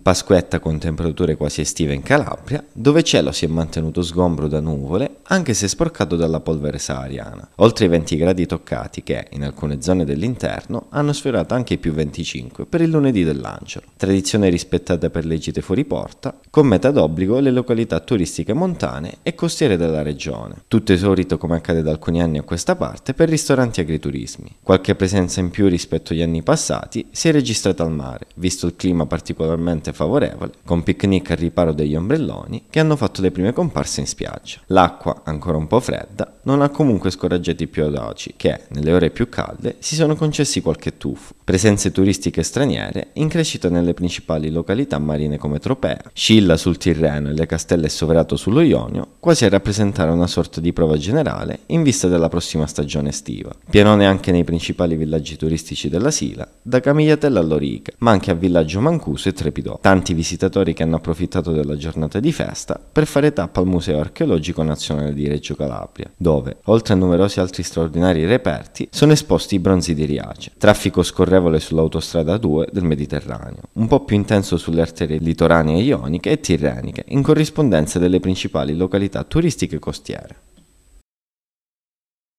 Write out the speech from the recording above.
Pasquetta con temperature quasi estive in Calabria, dove il cielo si è mantenuto sgombro da nuvole anche se sporcato dalla polvere sahariana, oltre i 20 gradi toccati che, in alcune zone dell'interno, hanno sfiorato anche i più 25 per il lunedì dell'Angelo, tradizione rispettata per le gite fuori porta, con meta d'obbligo le località turistiche montane e costiere della regione, tutto esaurito come accade da alcuni anni a questa parte per ristoranti e agriturismi. Qualche presenza in più rispetto agli anni passati si è registrata al mare, visto il clima particolarmente ambiente favorevole, con picnic al riparo degli ombrelloni, che hanno fatto le prime comparse in spiaggia. L'acqua, ancora un po' fredda, non ha comunque scoraggiato i più audaci, che, nelle ore più calde, si sono concessi qualche tuffo. Presenze turistiche straniere in crescita nelle principali località marine come Tropea, Scilla sul Tirreno e le Castelle Soverato sullo Ionio, quasi a rappresentare una sorta di prova generale in vista della prossima stagione estiva. Pienone anche nei principali villaggi turistici della Sila, da Camigliatella a ma anche a Villaggio Mancuso e Trepidò tanti visitatori che hanno approfittato della giornata di festa per fare tappa al Museo Archeologico Nazionale di Reggio Calabria, dove, oltre a numerosi altri straordinari reperti, sono esposti i bronzi di Riace, traffico scorrevole sull'autostrada 2 del Mediterraneo, un po' più intenso sulle arterie litoranee ioniche e tirreniche, in corrispondenza delle principali località turistiche costiere.